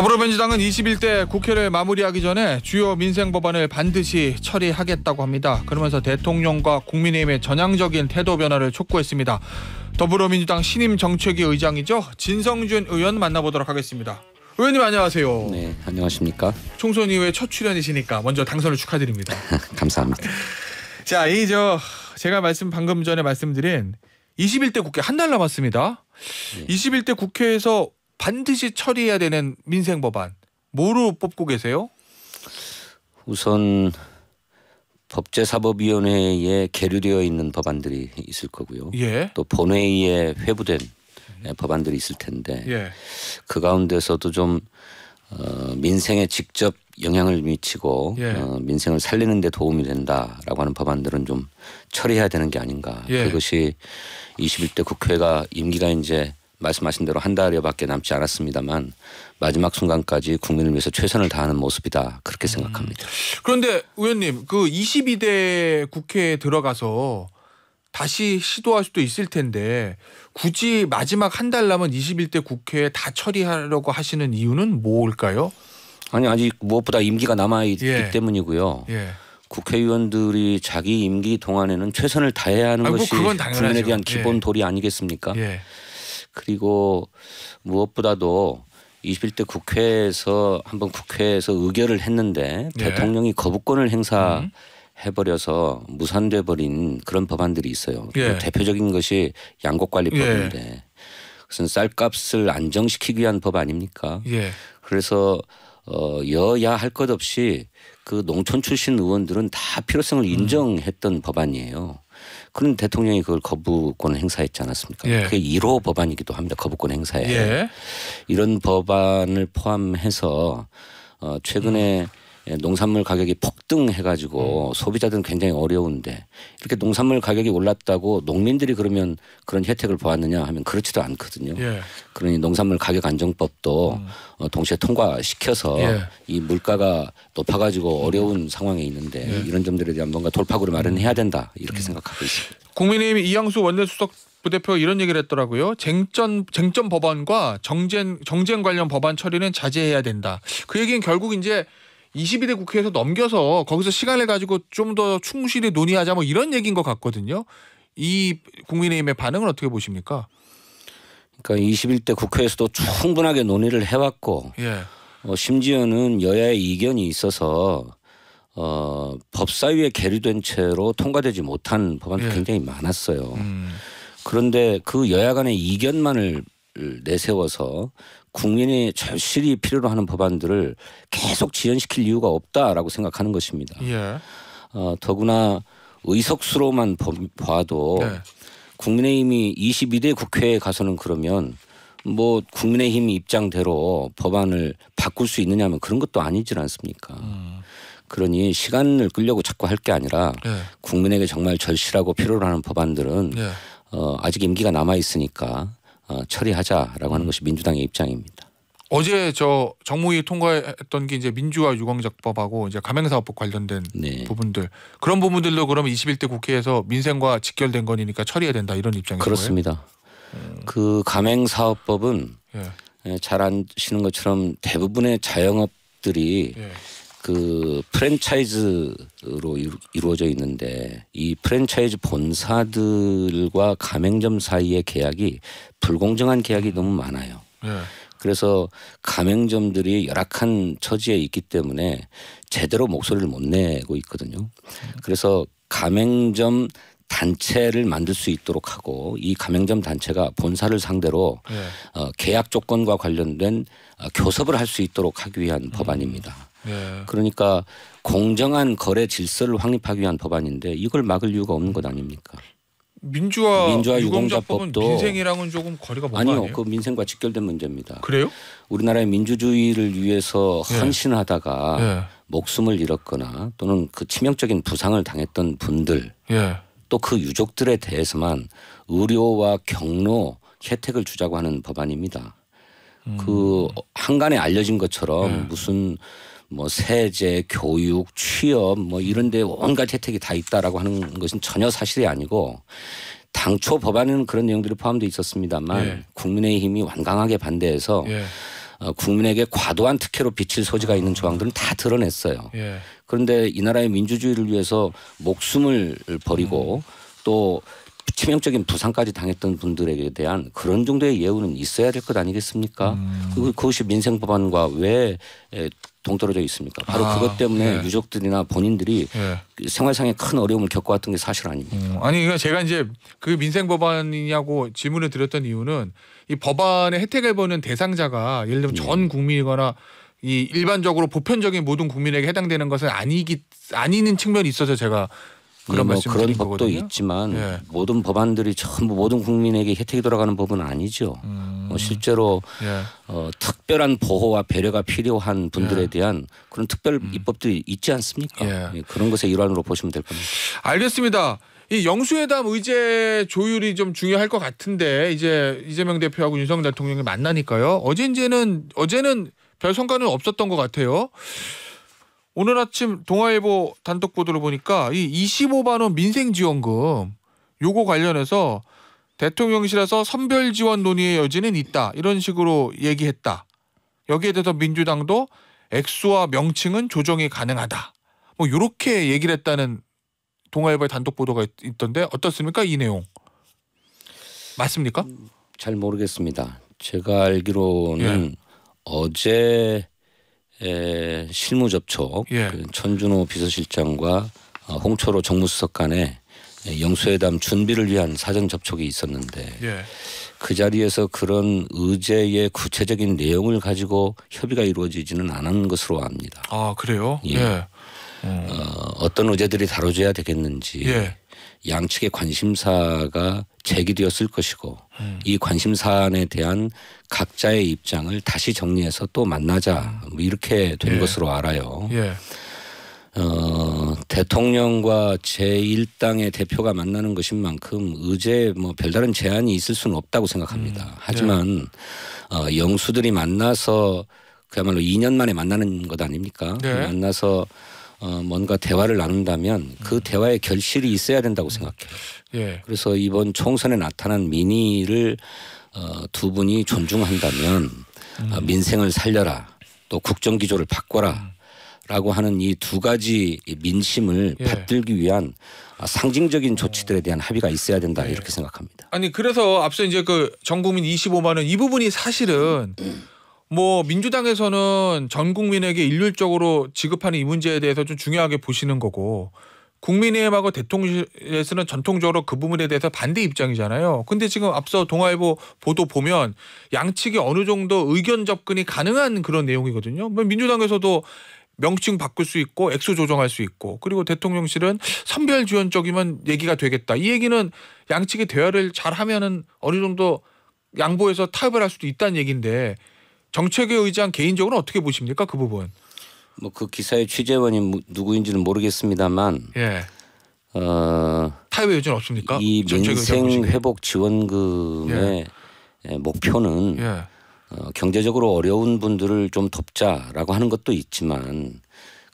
더불어민주당은 21대 국회를 마무리하기 전에 주요 민생 법안을 반드시 처리하겠다고 합니다. 그러면서 대통령과 국민의힘의 전향적인 태도 변화를 촉구했습니다. 더불어민주당 신임 정책위 의장이죠. 진성준 의원 만나보도록 하겠습니다. 의원님 안녕하세요. 네, 안녕하십니까? 총선 이후에 첫 출연이시니까 먼저 당선을 축하드립니다. 감사합니다. 자, 이저 제가 말씀 방금 전에 말씀드린 21대 국회 한 달 남았습니다. 네. 21대 국회에서 반드시 처리해야 되는 민생 법안 뭐로 뽑고 계세요? 우선 법제사법위원회에 계류되어 있는 법안들이 있을 거고요. 예. 또 본회의에 회부된 예, 법안들이 있을 텐데 예. 그 가운데서도 좀 어, 민생에 직접 영향을 미치고 예. 어, 민생을 살리는 데 도움이 된다라고 하는 법안들은 좀 처리해야 되는 게 아닌가. 예. 그것이 21대 국회가 임기가 이제 말씀하신 대로 한 달여밖에 남지 않았습니다만 마지막 순간까지 국민을 위해서 최선을 다하는 모습이다 그렇게 음. 생각합니다. 음. 그런데 의원님 그 22대 국회에 들어가서 다시 시도할 수도 있을 텐데 굳이 마지막 한 달 남은 21대 국회에 다 처리하려고 하시는 이유는 뭘까요? 아니 아직 무엇보다 임기가 남아 있기 예. 때문이고요. 예. 국회의원들이 자기 임기 동안에는 최선을 다해야 하는 아이고, 것이 국민에 대한 기본 예. 도리 아니겠습니까? 예. 그리고 무엇보다도 21대 국회에서 한번 국회에서 의결을 했는데 예. 대통령이 거부권을 행사 해버려서 음. 무산돼 버린 그런 법안들이 있어요. 예. 대표적인 것이 양곡관리법인데 예. 그것은 쌀값을 안정시키기 위한 법 아닙니까? 그래서 어, 여야 할 것 없이 그 농촌 출신 의원들은 다 필요성을 음. 인정했던 음. 법안이에요. 그런 대통령이 그걸 거부권 을 행사했지 않았습니까? 예. 그게 1호 법안이기도 합니다. 거부권 행사에 예. 이런 법안을 포함해서 어 최근에 음. 예, 농산물 가격이 폭등해가지고 네. 소비자들은 굉장히 어려운데 이렇게 농산물 가격이 올랐다고 농민들이 그러면 그런 혜택을 보았느냐 하면 그렇지도 않거든요. 예. 그러니 농산물 가격 안정법도 음. 어, 동시에 통과시켜서 예. 이 물가가 높아가지고 어려운 상황에 있는데 예. 이런 점들에 대한 뭔가 돌파구를 마련해야 음. 된다 이렇게 음. 생각하고 있습니다. 국민의힘 이양수 원내수석 부대표 이런 얘기를 했더라고요. 쟁점 쟁점 법안과 정쟁 정쟁 관련 법안 처리는 자제해야 된다. 그 얘기는 결국 이제 22대 국회에서 넘겨서 거기서 시간을 가지고 좀 더 충실히 논의하자 뭐 이런 얘기인 것 같거든요. 이 국민의힘의 반응은 어떻게 보십니까? 그러니까 21대 국회에서도 충분하게 논의를 해왔고 예. 어, 심지어는 여야의 이견이 있어서 어, 법사위에 계류된 채로 통과되지 못한 법안도 예. 굉장히 많았어요. 음. 그런데 그 여야 간의 이견만을 내세워서 국민이 절실히 필요로 하는 법안들을 계속 지연시킬 이유가 없다라고 생각하는 것입니다. 예. 어, 더구나 의석수로만 봐도 네. 국민의힘이 22대 국회에 가서는 그러면 뭐 국민의힘 입장대로 법안을 바꿀 수 있느냐면 뭐 그런 것도 아니지 않습니까? 음. 그러니 시간을 끌려고 자꾸 할 게 아니라 네. 국민에게 정말 절실하고 필요로 하는 법안들은 네. 어, 아직 임기가 남아 있으니까 어, 처리하자라고 하는 음. 것이 민주당의 입장입니다. 어제 저 정무위 통과했던 게 이제 민주화 유광작법하고 이제 가맹사업법 관련된 네. 부분들 그런 부분들도 그러면 21대 국회에서 민생과 직결된 거니까 처리해야 된다 이런 입장인 그렇습니다. 거예요? 음. 그그 가맹사업법은 예. 예. 잘 아시는 것처럼 대부분의 자영업들이 예. 그 프랜차이즈로 이루어져 있는데 이 프랜차이즈 본사들과 가맹점 사이의 계약이 불공정한 계약이 너무 많아요. 네. 그래서 가맹점들이 열악한 처지에 있기 때문에 제대로 목소리를 못 내고 있거든요. 그래서 가맹점 단체를 만들 수 있도록 하고 이 가맹점 단체가 본사를 상대로 네. 어, 계약 조건과 관련된 어, 교섭을 할 수 있도록 하기 위한 음. 법안입니다. 예. 그러니까 공정한 거래 질서를 확립하기 위한 법안인데 이걸 막을 이유가 없는 것 아닙니까? 민주화, 민주화 유공자법도 민생이랑은 조금 거리가 먼 아니요, 아니에요? 그 민생과 직결된 문제입니다. 그래요? 우리나라의 민주주의를 위해서 예. 헌신하다가 예. 목숨을 잃었거나 또는 그 치명적인 부상을 당했던 분들, 예. 또그 유족들에 대해서만 의료와 경로 혜택을 주자고 하는 법안입니다. 음. 그 한간에 알려진 것처럼 예. 무슨 뭐 세제, 교육, 취업 뭐 이런 데 온갖 혜택이 다 있다라고 하는 것은 전혀 사실이 아니고 당초 법안에는 그런 내용들이 포함되어 있었습니다만 예. 국민의힘이 완강하게 반대해서 예. 어, 국민에게 과도한 특혜로 비칠 소지가 있는 조항들은 다 드러냈어요. 예. 그런데 이 나라의 민주주의를 위해서 목숨을 버리고 음. 또 치명적인 부상까지 당했던 분들에 게 대한 그런 정도의 예우는 있어야 될 것 아니겠습니까? 음. 그것이 민생 법안과 왜 동떨어져 있습니까? 바로 아, 그것 때문에 예. 유족들이나 본인들이 예. 그 생활상의 큰 어려움을 겪어왔던 게 사실 아닙니까? 음, 아니 그러 그러니까 제가 이제 그 민생 법안이냐고 질문을 드렸던 이유는 이 법안의 혜택을 보는 대상자가 예를 들면 네. 전 국민이거나 이 일반적으로 보편적인 모든 국민에게 해당되는 것은 아니기 아니는 측면이 있어서 제가 그런 뭐 그런 법도 거거든요? 있지만 예. 모든 법안들이 전부 모든 국민에게 혜택이 돌아가는 법은 아니죠. 음. 뭐 실제로 예. 어, 특별한 보호와 배려가 필요한 분들에 예. 대한 그런 특별 음. 입법들이 있지 않습니까? 예. 예, 그런 것의 일환으로 보시면 될 겁니다. 알겠습니다. 이 영수회담 의제 조율이 좀 중요할 것 같은데 이제 이재명 대표하고 윤석열 대통령이 만나니까요. 어제 이제는 어제는 별 성과는 없었던 것 같아요. 오늘 아침 동아일보 단독 보도를 보니까 이 25만 원 민생 지원금 요거 관련해서 대통령실에서 선별 지원 논의의 여지는 있다. 이런 식으로 얘기했다. 여기에 대해서 민주당도 액수와 명칭은 조정이 가능하다. 뭐 요렇게 얘기를 했다는 동아일보의 단독 보도가 있, 던데 어떻습니까? 이 내용. 맞습니까? 음, 잘 모르겠습니다. 제가 알기로는 예. 어제 에, 실무 접촉 예. 그 천준호 비서실장과 어, 홍초로 정무수석 간에 영수회담 준비를 위한 사전 접촉이 있었는데 예. 그 자리에서 그런 의제의 구체적인 내용을 가지고 협의가 이루어지지는 않은 것으로 압니다. 아 그래요? 예. 예. 음. 어, 어떤 의제들이 다뤄져야 되겠는지 예. 양측의 관심사가 제기되었을 것이고 음. 이 관심사안에 대한 각자의 입장을 다시 정리해서 또 만나자 뭐 이렇게 된 예. 것으로 알아요. 예. 어, 대통령과 제1당의 대표가 만나는 것인 만큼 의제 뭐 별다른 제한이 있을 수는 없다고 생각합니다. 음. 예. 하지만 예. 어, 영수들이 만나서 그야말로 2년 만에 만나는 것 아닙니까? 네. 만나서 어, 뭔가 대화를 나눈다면 그 음. 대화의 결실이 있어야 된다고 생각해요. 예. 그래서 이번 총선에 나타난 민의를 어, 두 분이 존중한다면 어, 음. 어, 민생을 살려라 또 국정 기조를 바꿔라. 음. 라고 하는 이 두 가지 민심을 예. 받들기 위한 상징적인 조치들에 대한 합의가 있어야 된다 예. 이렇게 생각합니다. 아니 그래서 앞서 이제 그 전국민 25만 원 이 부분이 사실은 음. 뭐 민주당에서는 전 국민에게 일률적으로 지급하는 이 문제에 대해서 좀 중요하게 보시는 거고 국민의힘하고 대통령실에서는 전통적으로 그 부분에 대해서 반대 입장이잖아요. 근데 지금 앞서 동아일보 보도 보면 양측이 어느 정도 의견 접근이 가능한 그런 내용이거든요. 뭐 민주당에서도 명칭 바꿀 수 있고 액수 조정할 수 있고 그리고 대통령실은 선별 지원적이면 얘기가 되겠다. 이 얘기는 양측이 대화를 잘 하면은 어느 정도 양보해서 타협을 할 수도 있다는 얘기인데 정책에 의지한 개인적으로 어떻게 보십니까 그 부분? 뭐 그 기사의 취재원이 누구인지는 모르겠습니다만 예. 어, 타협의 요지는 없습니까? 이 민생 회복 지원금의 예. 예. 목표는 예. 어, 경제적으로 어려운 분들을 좀 돕자라고 하는 것도 있지만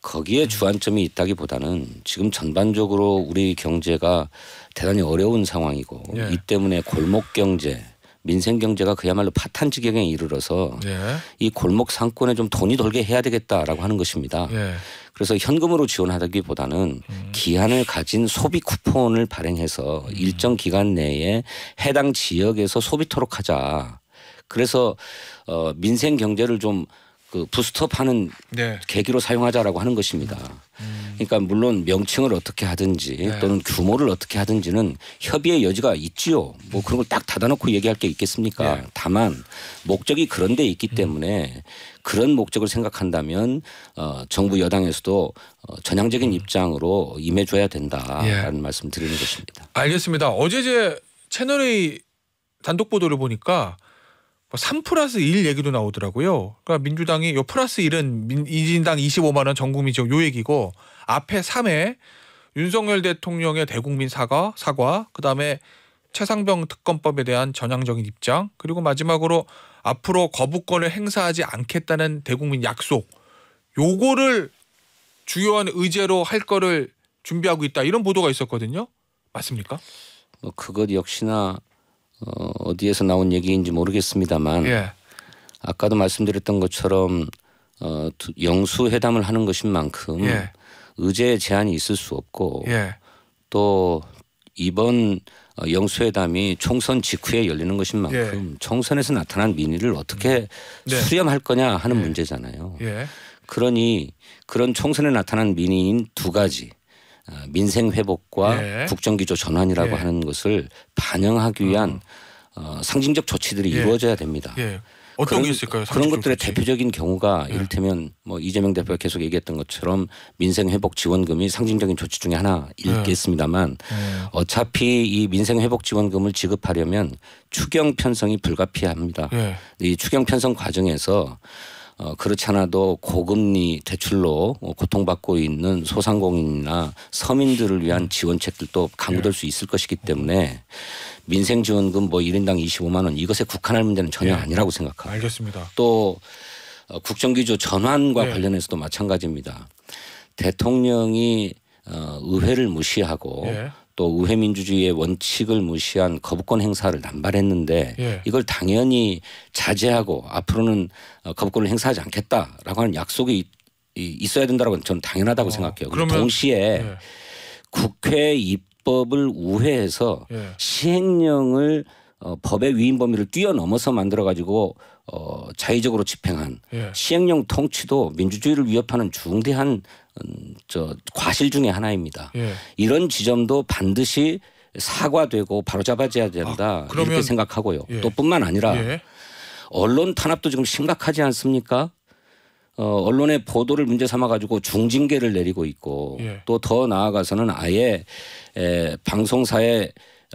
거기에 음. 주안점이 있다기보다는 지금 전반적으로 우리 경제가 대단히 어려운 상황이고 예. 이 때문에 골목 경제 민생 경제가 그야말로 파탄 지경에 이르러서 예. 이 골목 상권에 좀 돈이 돌게 해야 되겠다라고 하는 것입니다. 예. 그래서 현금으로 지원하기보다는 음. 기한을 가진 소비 쿠폰을 발행해서 음. 일정 기간 내에 해당 지역에서 소비토록 하자. 그래서 어 민생 경제를 좀그 부스터 파는 네. 계기로 사용하자라고 하는 것입니다. 음. 그러니까 물론 명칭을 어떻게 하든지 네. 또는 규모를 어떻게 하든지는 협의의 여지가 있지요. 뭐 그런 걸 딱 닫아놓고 얘기할 게 있겠습니까? 네. 다만 목적이 그런 데 있기 때문에 그런 목적을 생각한다면 어, 정부 여당에서도 어, 전향적인 음. 입장으로 임해줘야 된다라는 예. 말씀 드리는 것입니다. 알겠습니다. 어제 제 채널A 단독 보도를 보니까 3 플러스 1 얘기도 나오더라고요. 그러니까 민주당이 요 플러스 1은 민, 이진당 25만 원 전국민 지원 요 얘기고 앞에 3에 윤석열 대통령의 대국민 사과, 사과, 그다음에 최상병 특검법에 대한 전향적인 입장, 그리고 마지막으로 앞으로 거부권을 행사하지 않겠다는 대국민 약속. 요거를 주요한 의제로 할 거를 준비하고 있다. 이런 보도가 있었거든요. 맞습니까? 뭐 그것 역시나 어, 어디에서 나온 얘기인지 모르겠습니다만 예. 아까도 말씀드렸던 것처럼 어, 영수 회담을 하는 것인 만큼 예. 의제 제한이 있을 수 없고 예. 또 이번 어, 영수회담이 총선 직후에 열리는 것인 예. 만큼 예. 총선에서 나타난 민의를 어떻게 음. 네. 수렴할 거냐 하는 예. 문제잖아요. 예. 그러니 그런 총선에 나타난 민의인 두 가지 아, 민생 회복과 예. 국정 기조 전환이라고 예. 하는 것을 반영하기 어. 위한 어, 상징적 조치들이 예. 이루어져야 됩니다. 예. 어떤 그런, 있을까요? 그런 것들의 조치? 대표적인 경우가 예. 이를테면 뭐 이재명 대표가 계속 얘기했던 것처럼 민생 회복 지원금이 상징적인 조치 중에 하나있겠습니다만 예. 어차피 이 민생 회복 지원금을 지급하려면 추경 편성이 불가피합니다. 이 추경 편성 과정에서 어, 그렇지 않아도 고금리 대출로 어, 고통받고 있는 소상공인이나 서민들을 위한 지원책들도 강구될 예. 수 있을 것이기 때문에 민생 지원금 뭐 1인당 25만 원 이것에 국한할 문제는 전혀 예. 아니라고 생각합니다. 알겠습니다. 또 어, 국정기조 전환과 예. 관련해서도 마찬가지입니다. 대통령이 어, 의회를 무시하고 예. 또우회 민주주의의 원칙을 무시한 거부권 행사를 남발했는데 예. 이걸 당연히 자제하고 앞으로는 어, 거부권을 행사하지 않겠다라고 하는 약속이 있어야 된다라고 저는 당연하다고 어, 생각해요. 그리고 동시에 예. 국회 입법을 우회해서 예. 시행령을 어, 법의 위임 범위를 뛰어넘어서 만들어 가지고 어, 자의적으로 집행한 예. 시행령 통치도 민주주의를 위협하는 중대한 음, 저 과실 중의 하나입니다. 예. 이런 지점도 반드시 사과되고 바로잡아져야 된다 아, 그러면, 이렇게 생각하고요. 예. 또뿐만 아니라 예. 언론 탄압도 지금 심각하지 않습니까? 어, 언론의 보도를 문제 삼아 가지고 중징계를 내리고 있고 예. 또더 나아가서는 아예 에, 방송사에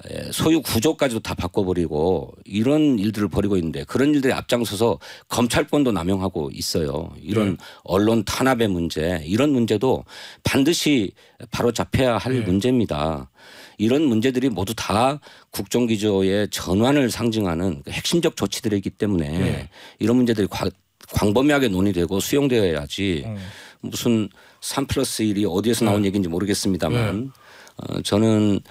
예, 소유 구조까지도 다 바꿔버리고 이런 일들을 벌이고 있는데 그런 일들에 앞장서서 검찰권도 남용하고 있어요. 이런 네. 언론 탄압의 문제 이런 문제도 반드시 바로 잡혀야 할 네. 문제입니다. 이런 문제들이 모두 다 국정기조의 전환을 상징하는 그 핵심적 조치들이기 때문에 네. 이런 문제들이 과, 광범위하게 논의되고 수용되어야지 네. 무슨 3 플러스 1이 어디에서 나온 네. 얘기인지 모르겠습니다만 네. 어, 저는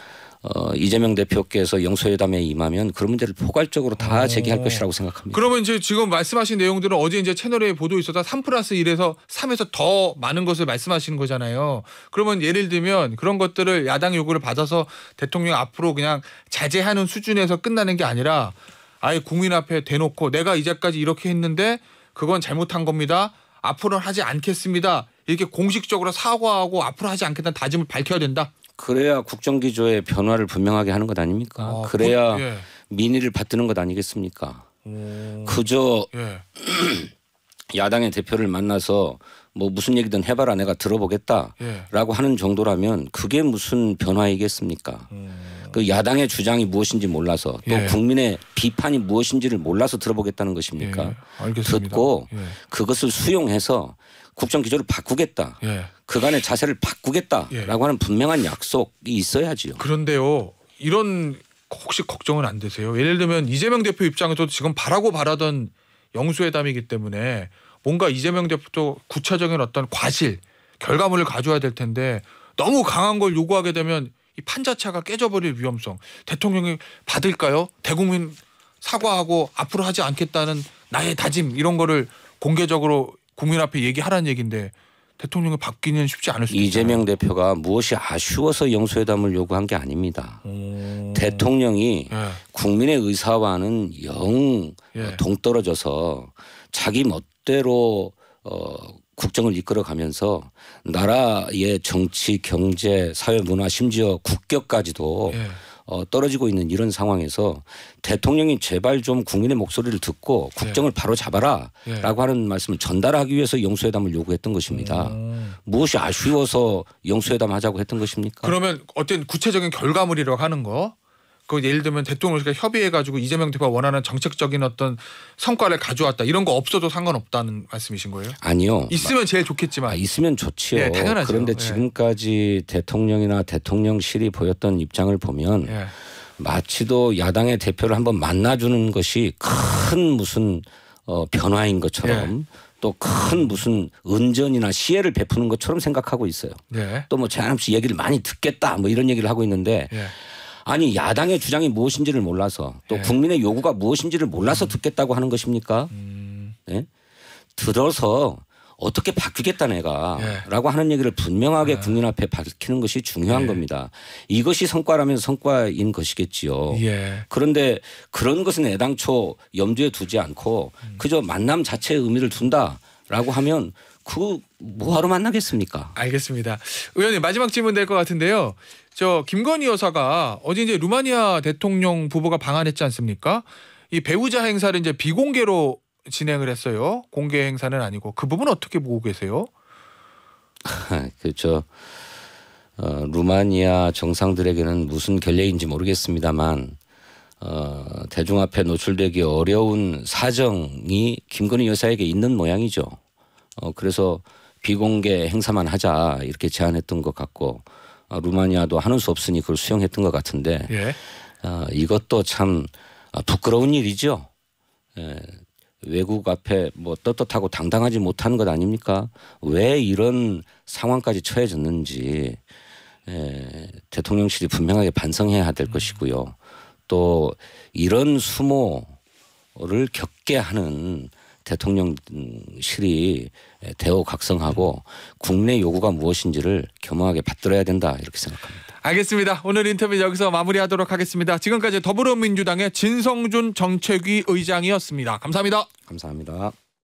어, 이재명 대표께서 영수회담에 임하면 그런 문제를 포괄적으로 다 어. 제기할 것이라고 생각합니다. 그러면 이제 지금 말씀하신 내용들은 어제 이제 채널에 보도 있었다 3 플러스 1에서 3에서 더 많은 것을 말씀하시는 거잖아요. 그러면 예를 들면 그런 것들을 야당 요구를 받아서 대통령 앞으로 그냥 자제하는 수준에서 끝나는 게 아니라 아예 국민 앞에 대놓고 내가 이제까지 이렇게 했는데 그건 잘못한 겁니다. 앞으로는 하지 않겠습니다. 이렇게 공식적으로 사과하고 앞으로 하지 않겠다는 다짐을 밝혀야 된다. 그래야 국정 기조의 변화를 분명하게 하는 것 아닙니까? 아, 그래야 그, 예. 민의를 받드는 것 아니겠습니까? 오, 음. 그저 예. 야당의 대표를 만나서 뭐 무슨 얘기든 해봐라 내가 들어보겠다라고 예. 하는 정도라면 그게 무슨 변화이겠습니까? 음. 그 야당의 주장이 무엇인지 몰라서 또 예. 국민의 비판이 무엇인지를 몰라서 들어보겠다는 것입니까? 예, 듣고 예. 그것을 수용해서 국정 기조를 바꾸겠다. 예. 그간의 자세를 바꾸겠다라고 예. 하는 분명한 약속이 있어야지요. 그런데요. 이런 혹시 걱정은 안 되세요? 예를 들면 이재명 대표 입장에서도 지금 바라고 바라던 영수회담이기 때문에 뭔가 이재명 대표도 구체적인 어떤 과실, 결과물을 가져야 될 텐데 너무 강한 걸 요구하게 되면 이판자체가 깨져버릴 위험성 대통령이 받을까요? 대국민 사과하고 앞으로 하지 않겠다는 나의 다짐 이런 거를 공개적으로 국민 앞에 얘기하라는 얘기인데 대통령이 바뀌는 쉽지 않을 수 있어요. 이재명 있잖아요. 대표가 무엇이 아쉬워서 영수회담을 요구한 게 아닙니다. 오. 대통령이 예. 국민의 의사와는 영 예. 동떨어져서 자기 멋대로 어, 국정을 이끌어가면서 나라의 정치, 경제, 사회, 문화, 심지어 국격까지도 예. 어, 떨어지고 있는 이런 상황에서 대통령이 제발 좀 국민의 목소리를 듣고 네. 국정을 네. 바로 잡아라라고 네. 하는 말씀을 전달하기 위해서 영수회담을 요구했던 것입니다. 음. 무엇이 아쉬워서 영수회담 하자고 했던 것입니까? 그러면 어떤 구체적인 결과물이라고 하는 거그 예를 들면 대통령실과 협의해가지고 이재명 대표가 원하는 정책적인 어떤 성과를 가져왔다 이런 거 없어도 상관없다는 말씀이신 거예요? 아니요. 있으면 제일 좋겠지만. 아, 있으면 좋지요. 예, 당연하죠. 그런데 예. 지금까지 예. 대통령이나 대통령실이 보였던 입장을 보면 예. 마치도 야당의 대표를 한번 만나주는 것이 큰 무슨 어, 변화인 것처럼 예. 또큰 무슨 은전이나 시혜를 베푸는 것처럼 생각하고 있어요. 예. 또뭐 제한없이 얘기를 많이 듣겠다 뭐 이런 얘기를 하고 있는데. 아니 야당의 주장이 무엇인지를 몰라서 또 예. 국민의 요구가 무엇인지를 몰라서 음. 듣겠다고 하는 것입니까? 음. 네? 들어서 어떻게 바뀌겠다 내가라고 예. 하는 얘기를 분명하게 예. 국민 앞에 밝히는 것이 중요한 예. 겁니다. 이것이 성과라면 성과인 것이겠지요. 예. 그런데 그런 것은 애당초 염두에 두지 않고 음. 그저 만남 자체의 의미를 둔다라고 하면 그 뭐하러 만나겠습니까? 알겠습니다. 의원님 마지막 질문 될 것 같은데요. 저 김건희 여사가 어제 이제 루마니아 대통령 부부가 방한했지 않습니까? 이 배우자 행사를 이제 비공개로 진행을 했어요. 공개 행사는 아니고 그 부분 어떻게 보고 계세요? 그렇죠. 어, 루마니아 정상들에게는 무슨 결례인지 모르겠습니다만 어, 대중 앞에 노출되기 어려운 사정이 김건희 여사에게 있는 모양이죠. 어, 그래서 비공개 행사만 하자 이렇게 제안했던 것 같고 아, 루마니아도 하는 수 없으니 그걸 수용했던 것 같은데 예. 어, 이것도 참 아, 부끄러운 일이죠. 예, 외국 앞에 뭐 떳떳하고 당당하지 못한 것 아닙니까? 왜 이런 상황까지 처해졌는지 예, 대통령실이 분명하게 반성해야 될 음. 것이고요. 또 이런 수모를 겪게 하는 대통령실이 대오각성하고 국내 요구가 무엇인지를 겸허하게 받들어야 된다 이렇게 생각합니다. 알겠습니다. 오늘 인터뷰 여기서 마무리하도록 하겠습니다. 지금까지 더불어민주당의 진성준 정책위 의장이었습니다. 감사합니다. 감사합니다.